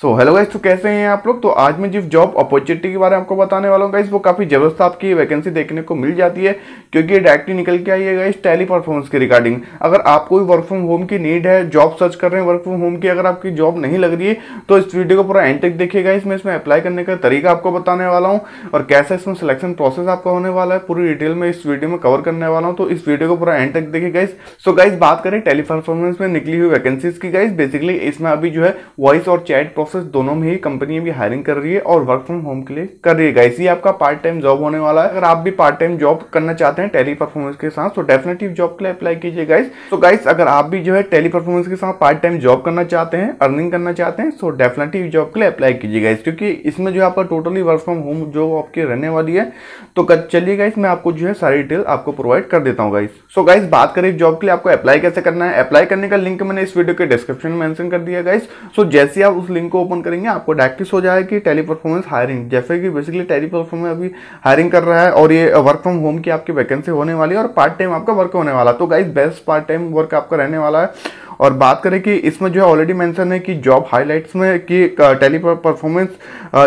so hello guys तो कैसे हैं आप लोग तो आज मैं जिस जॉब अपॉर्चुनिटी के बारे में आपको बताने वाला हूँ गाइस वो काफ़ी ज़बरदस्त आपकी वैकेंसी देखने को मिल जाती है क्योंकि ये डायरेक्टली निकल के आई है गाइस टेली परफॉर्मेंस के रिगार्डिंग अगर आपको भी वर्क फ्रॉम होम की नीड है जॉब सर्च कर रहे हैं वर्क फ्रॉम होम की अगर आपकी जॉब नहीं लग रही है तो इस वीडियो को पूरा एंड तक देखिएगा इसमें इसमें अप्लाई करने का तरीका आपको बताने वाला हूँ और कैसा इसमें सिलेक्शन प्रोसेस आपका होने वाला है पूरी डिटेल में इस वीडियो में कवर करने वाला हूँ तो इस वीडियो को पूरा एंड तक देखिए गाइस सो गाइस बात करें टेली परफॉर्मेंस में निकली हुई वैकेंसीज की गाइस बेसिकली इसमें अभी जो है वॉइस और चैट बॉक्सेस दोनों में ही कंपनी भी हायरिंग कर रही है और वर्क फ्रॉम होम के लिए कर रही है इसी आपका पार्ट टाइम जॉब होने वाला है अगर आप भी पार्ट टाइम जॉब करना चाहते हैं टेली परफॉर्मेंस के साथ तो डेफिनेटिव जॉब के लिए अप्लाई कीजिए गाइस तो गाइस अगर आप भी जो है टेली परफॉर्मेंस के साथ पार्ट टाइम जॉब करना चाहते हैं अर्निंग करना चाहते हैं सो डेफिनेटिव जॉब के लिए अप्लाई कीजिए गाइस क्योंकि इसमें जो आपका totally work from home job आपकी रहने वाली है तो चलिए गाइस मैं आपको जो है सारी डिटेल आपको प्रोवाइड कर देता हूँ गाइस सो गाइस बात करें जॉब के लिए आपको अप्लाई कैसे करना है अप्लाई करने का लिंक मैंने इस वीडियो के डिस्क्रिप्शन में मेंशन कर दिया गाइस सो जैसे आप उस लिंक को ओपन करेंगे आपको डायरेक्टली हो जाएगा कि टेली परफॉर्मेंस हायरिंग जैसे कि बेसिकली टेली परफॉर्मेंस अभी हायरिंग कर रहा है और ये वर्क फ्रॉम होम की आपकी वैकेंसी होने वाली है और पार्ट टाइम आपका वर्क होने वाला तो guys best part time work आपका रहने वाला है और बात करें कि इसमें जो है ऑलरेडी मेंशन है कि जॉब हाईलाइट्स में कि Teleperformance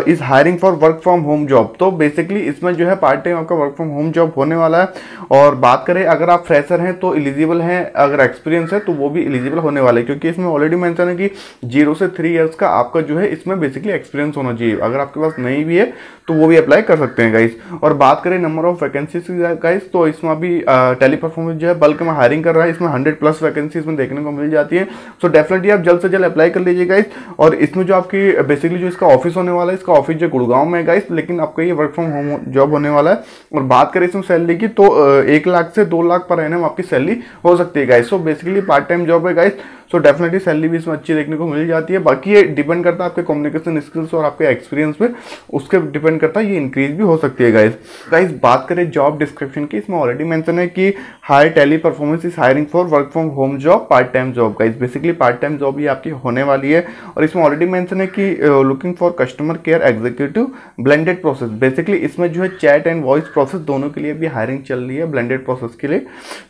is hiring for work from home job तो बेसिकली इसमें जो है पार्ट टाइम आपका वर्क फ्रॉम होम जॉब होने वाला है और बात करें अगर आप फ्रेशर हैं तो एलिजिबल हैं अगर एक्सपीरियंस है तो वो भी एलिजिबल होने वाला है क्योंकि इसमें ऑलरेडी मैंसन है कि जीरो से थ्री ईयर्स का आपका जो है इसमें बेसिकली एक्सपीरियंस होना चाहिए अगर आपके पास नहीं भी है तो वो भी अप्लाई कर सकते हैं गाइस और बात करें नंबर ऑफ वैकेंसीज गाइस तो इसमें अभी टेली परफॉर्मेंस जो है बल्क में हायरिंग कर रहा है इसमें हंड्रेड प्लस वैकेंसी इसमें देखने को मिल जाए जाती है सो so डेफिनेटली आप जल्द से जल्द अप्लाई कर लीजिए गाइस और इसमें जो आपकी बेसिकली जो इसका ऑफिस होने वाला है इसका ऑफिस जो गुड़गांव में है गाइस लेकिन आपका ये वर्क फ्रॉम होम जॉब होने वाला है और बात करें इसमें सैलरी की तो एक लाख से दो लाख पर एन आपकी सैलरी हो सकती है guys so basically part time job है गाइस सो डेफिनेटली सैलरी भी इसमें अच्छी देखने को मिल जाती है बाकी ये डिपेंड करता है आपके कम्युनिकेशन स्किल्स और आपके एक्सपीरियंस पे उसके डिपेंड करता है ये इंक्रीज भी हो सकती है गाइज गाइज बात करें जॉब डिस्क्रिप्शन की इसमें ऑलरेडी मैंसन है कि hire Teleperformance is hiring for work from home job part time job guys basically part time job ये आपकी होने वाली है और इसमें ऑलरेडी मैंसन है कि looking for customer care executive blended process basically इसमें जो है चैट एंड वॉइस प्रोसेस दोनों के लिए भी हायरिंग चल रही है ब्लेंडेड प्रोसेस के लिए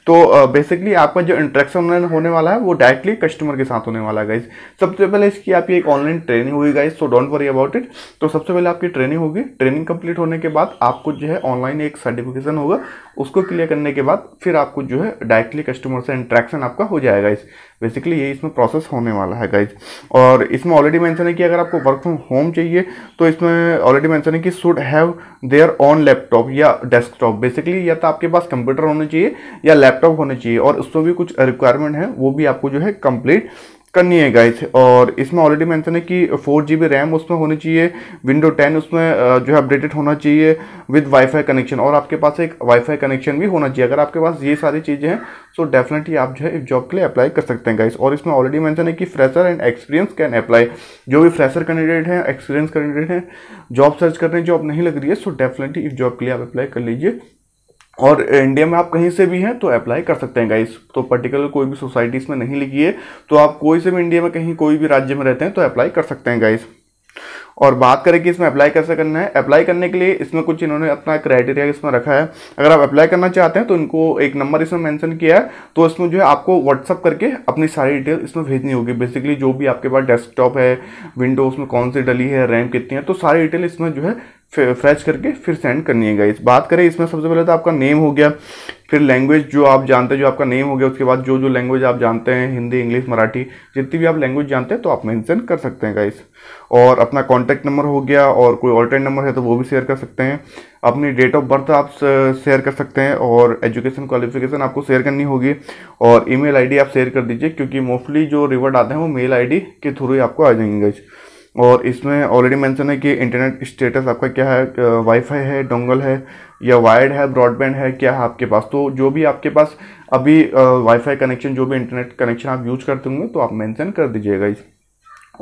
तो बेसिकली uh, आपका जो इंट्रैक्शन होने वाला है वो डायरेक्टली कस्टमर के साथ होने वाला गाइज सबसे पहले इसकी आपकी एक ऑनलाइन ट्रेनिंग हुई guys so don't worry about it तो सबसे पहले आपकी ट्रेनिंग होगी ट्रेनिंग कंप्लीट होने के बाद आपको जो है ऑनलाइन एक सर्टिफिकेशन होगा उसको क्लियर करने के बाद फिर आपको जो है डायरेक्टली कस्टमर से इंट्रैक्शन आपका हो जाएगा इस बेसिकली ये इसमें प्रोसेस होने वाला है गाइज और इसमें ऑलरेडी मैंसन है कि अगर आपको वर्क फ्रॉम होम चाहिए तो इसमें ऑलरेडी मैंसन है कि should have there on laptop या डेस्कटॉप बेसिकली या तो आपके पास कंप्यूटर होना चाहिए या लैपटॉप होना चाहिए और उसमें भी कुछ रिक्वायरमेंट है वो भी आपको जो है कंप्लीट करनी है गाइस और इसमें ऑलरेडी मैंसन है कि फोर जी बी रैम उसमें होनी चाहिए विंडो टेन उसमें जो है अपडेटेड होना चाहिए विद वाईफाई कनेक्शन और आपके पास एक वाईफाई कनेक्शन भी होना चाहिए अगर आपके पास ये सारी चीज़ें हैं तो डेफिनेटली आप जो है इस जॉब के लिए अप्लाई कर सकते हैं गाइस और इसमें ऑलरेडी मैंसन है कि fresher and experience can apply जो भी फ्रेशर कैंडिडेट हैं एक्सपीरियंस कैंडिडेट हैं जॉब सर्च कर रहे हैं जॉब नहीं लग रही है सो डेफिनेटली इस जॉब के लिए आप अप्लाई कर लीजिए और इंडिया में आप कहीं से भी हैं तो अप्लाई कर सकते हैं गाइस तो पर्टिकुलर कोई भी सोसाइटी इसमें नहीं लिखी है तो आप कोई से भी इंडिया में कहीं कोई भी राज्य में रहते हैं तो अप्लाई कर सकते हैं गाइस और बात करें कि इसमें अप्लाई कैसे करना है अप्लाई करने के लिए इसमें कुछ इन्होंने अपना क्राइटेरिया इसमें रखा है अगर आप अप्लाई करना चाहते हैं तो इनको एक नंबर इसमें मेंशन किया है तो इसमें जो है आपको व्हाट्सअप करके अपनी सारी डिटेल इसमें भेजनी होगी बेसिकली जो भी आपके पास डेस्कटॉप है विंडोज में कौन सी डली है रैम कितनी है तो सारी डिटेल इसमें जो है फ्रेश करके फिर सेंड करनी है गाइस बात करें इसमें सबसे पहले तो आपका नेम हो गया फिर लैंग्वेज जो आप जानते हैं जो आपका नेम हो गया उसके बाद जो जो लैंग्वेज आप जानते हैं हिंदी इंग्लिश मराठी जितनी भी आप लैंग्वेज जानते हैं तो आप मेंशन कर सकते हैं गाइस और अपना कॉन्टैक्ट नंबर हो गया और कोई ऑल्टरनेट नंबर है तो वो भी शेयर कर सकते हैं अपनी डेट ऑफ बर्थ आप शेयर कर सकते हैं और एजुकेशन क्वालिफिकेशन आपको शेयर करनी होगी और ईमेल आईडी आप शेयर कर दीजिए क्योंकि मोस्टली जो रिवर्ड आते हैं वो मेल आईडी के थ्रू ही आपको आ जाएंगे गाइस और इसमें ऑलरेडी मेंशन है कि इंटरनेट स्टेटस आपका क्या है वाईफाई है डोंगल है या वायर्ड है ब्रॉडबैंड है क्या है आपके पास तो जो भी आपके पास अभी वाईफाई कनेक्शन जो भी इंटरनेट कनेक्शन आप यूज करते होंगे तो आप मेंशन कर दीजिएगा इस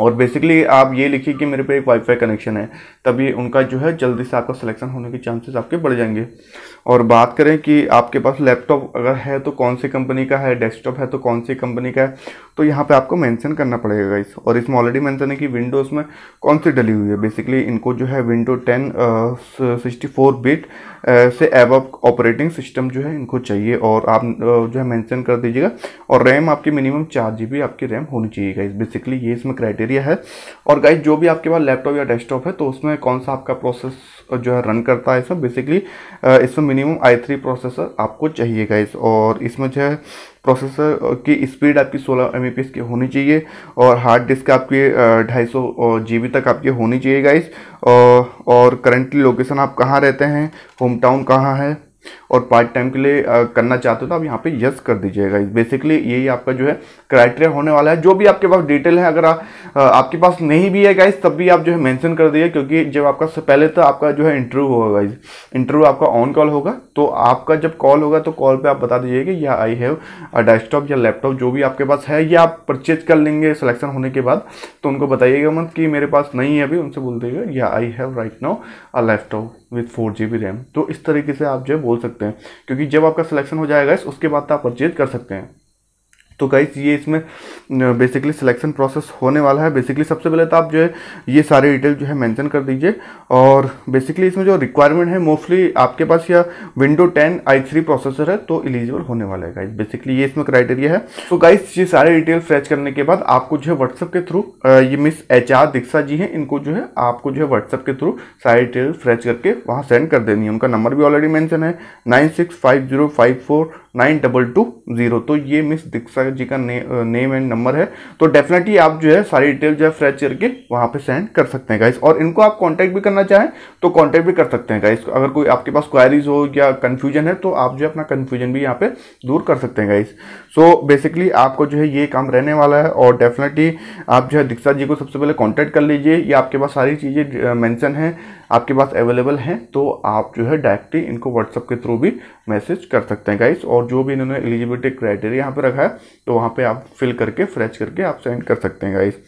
और बेसिकली आप ये लिखिए कि मेरे पे एक वाईफाई कनेक्शन है तभी उनका जो है जल्दी से आपका सिलेक्शन होने के चांसेस आपके बढ़ जाएंगे और बात करें कि आपके पास लैपटॉप अगर है तो कौन सी कंपनी का है डेस्कटॉप है तो कौन सी कंपनी का है तो यहाँ पे आपको मेंशन करना पड़ेगा गाइस और इसमें ऑलरेडी मैंसन है कि विंडोज़ में कौन सी डली हुई है बेसिकली इनको जो है window ten sixty four bit से एब ऑपरेटिंग सिस्टम जो है इनको चाहिए और आप जो है मैंसन कर दीजिएगा और रैम आपकी मिनिमम चार जी आपकी रैम होनी चाहिए गाइस बेसिकली ये इसमें क्राइटेरिया क्राइटेरिया है और गाइज जो भी आपके पास लैपटॉप या डेस्कटॉप है तो उसमें कौन सा आपका प्रोसेस जो है रन करता है इसमें बेसिकली इसमें मिनिमम आई थ्री प्रोसेसर आपको चाहिए गाइज और इसमें जो है प्रोसेसर की स्पीड आपकी 16 एम की होनी चाहिए और हार्ड डिस्क आपकी ढाई सौ जी तक आपकी होनी चाहिए गाइज और करेंटली लोकेशन आप कहाँ रहते हैं होम टाउन कहाँ है और पार्ट टाइम के लिए करना चाहते हो तो आप यहाँ पे यस कर दीजिएगा बेसिकली यही आपका जो है क्राइटेरिया होने वाला है जो भी आपके पास डिटेल है अगर आ, आपके पास नहीं भी है गाइज तब भी आप जो है मैंशन कर दीजिए क्योंकि जब आपका पहले तो आपका जो है इंटरव्यू होगा गाइज इंटरव्यू आपका ऑन कॉल होगा तो आपका जब कॉल होगा तो कॉल पर आप बता दीजिए कि या आई हैव डेस्कटॉप या लैपटॉप जो भी आपके पास है या आप परचेज कर लेंगे सिलेक्शन होने के बाद तो उनको बताइएगा मत कि मेरे पास नहीं है अभी उनसे बोल दीजिएगा या I have right now a laptop with four G B RAM तो इस तरीके से आप जो है बोल सकते सकते हैं क्योंकि जब आपका सिलेक्शन हो जाएगा उसके बाद तो आप परचेज कर सकते हैं तो गाइज ये इसमें बेसिकली सिलेक्शन प्रोसेस होने वाला है बेसिकली सबसे पहले तो आप जो है ये सारे डिटेल जो है मेंशन कर दीजिए और बेसिकली इसमें जो रिक्वायरमेंट है मोस्टली आपके पास या विंडो 10 आई थ्री प्रोसेसर है तो एलिजिबल होने वाला है गाइज बेसिकली ये इसमें क्राइटेरिया है तो गाइज ये सारे डिटेल फ्रेच करने के बाद आपको जो है व्हाट्सअप के थ्रू ये miss H R Diksha ji हैं इनको जो है आपको जो है व्हाट्सअप के थ्रू सारी डिटेल फ्रेच करके वहाँ सेंड कर देनी है उनका नंबर भी ऑलरेडी मैंशन है nine six five zero five four nine double two zero तो ये मिस दीक्षा जी का ने, नेम एंड नंबर है तो डेफिनेटली आप जो है सारी डिटेल जो है फ्रेश करके वहाँ पे सेंड कर सकते हैं गाइस और इनको आप कांटेक्ट भी करना चाहें तो कांटेक्ट भी कर सकते हैं गाइस अगर कोई आपके पास क्वारीज हो या कन्फ्यूजन है तो आप जो है अपना कन्फ्यूजन भी यहाँ पे दूर कर सकते हैं गाइस सो बेसिकली आपको जो है ये काम रहने वाला है और डेफिनेटली आप जो है दीक्षा जी को सबसे पहले कॉन्टैक्ट कर लीजिए या आपके पास सारी चीज़ें मैंसन है आपके पास अवेलेबल हैं तो आप जो है डायरेक्टली इनको व्हाट्सअप के थ्रू भी मैसेज कर सकते हैं गाइस और जो भी इन्होंने एलिजिबिलिटी क्राइटेरिया यहाँ पर रखा है तो वहाँ पर आप फिल करके फ्रेश करके आप सेंड कर सकते हैं गाइस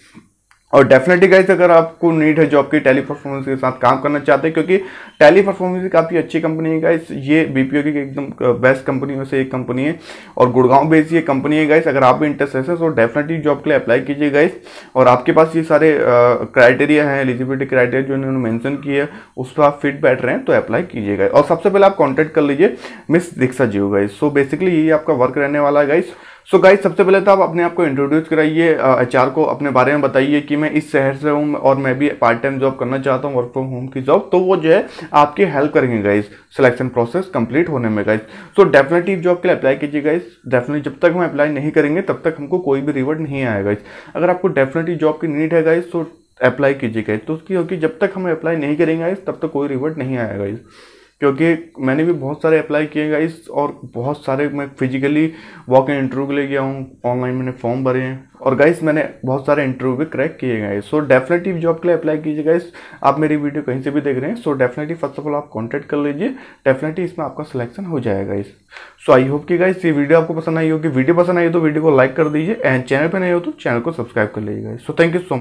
और डेफिनेटली गाइज अगर आपको नीड है जॉब की टेली परफॉर्मेंस के साथ काम करना चाहते हैं क्योंकि टेली परफॉर्मेंस काफ़ी अच्छी कंपनी है गाइस ये बीपीओ की एकदम बेस्ट कंपनी में से एक कंपनी है और गुड़गांव बेस्ड ये कंपनी है गाइस अगर आप भी इंटरेस्ट है तो डेफिनेटली जॉब के लिए अप्लाई कीजिए गाइस और आपके पास ये सारे क्राइटेरिया हैं एलिजिबिलिटी क्राइटेरिया जो इन्होंने मैंशन किया है उस पर आप फिट बैठ रहे हैं तो अप्लाई कीजिएगा और सबसे पहले आप कॉन्टैक्ट कर लीजिए मिस दीक्षा जी हो गाइस सो बेसिकली ये आपका वर्क रहने वाला है गाइस सो so गाइज सबसे पहले तो आप अपने आप को इंट्रोड्यूस कराइए एच को अपने बारे में बताइए कि मैं इस शहर से हूँ और मैं भी पार्ट टाइम जॉब करना चाहता हूँ वर्क फ्रॉम होम की जॉब तो वो जो है आपकी हेल्प करेंगे गाइज सिलेक्शन प्रोसेस कंप्लीट होने में गाइज सो डेफिनेटली जॉब के लिए अप्लाई कीजिए गाइज डेफिनेटली जब तक हम अप्लाई नहीं करेंगे तब तक हमको कोई भी रिवर्ड नहीं आएगा गाइज अगर आपको डेफिनेटली जॉब की नीड है गाइज तो अप्लाई कीजिए गाइज तो होगी जब तक हम अप्लाई नहीं करेंगे गाइज तब तक कोई रिवर्ड नहीं आएगा गाइज़ क्योंकि मैंने भी बहुत सारे अप्लाई किए गाइस और बहुत सारे मैं फिजिकली वॉक इन इंटरव्यू के लिए गया हूँ ऑनलाइन मैंने फॉर्म भरे हैं और गाइस मैंने बहुत सारे इंटरव्यू भी क्रैक किए गए सो डेफिनेटली जॉब के लिए अप्लाई कीजिए गाइस आप मेरी वीडियो कहीं से भी देख रहे हैं so definitely first of all आप कॉन्टैक्ट कर लीजिए डेफिनेटली इसमें आपका सिलेक्शन हो जाएगा इस सो आई होप कि गाइस ये वीडियो आपको पसंद आई होगी वीडियो पसंद आई तो वीडियो को लाइक कर दीजिए एंड चैनल पर नहीं हो तो चैनल को सब्सक्राइब कर लीजिए guys so thank you so much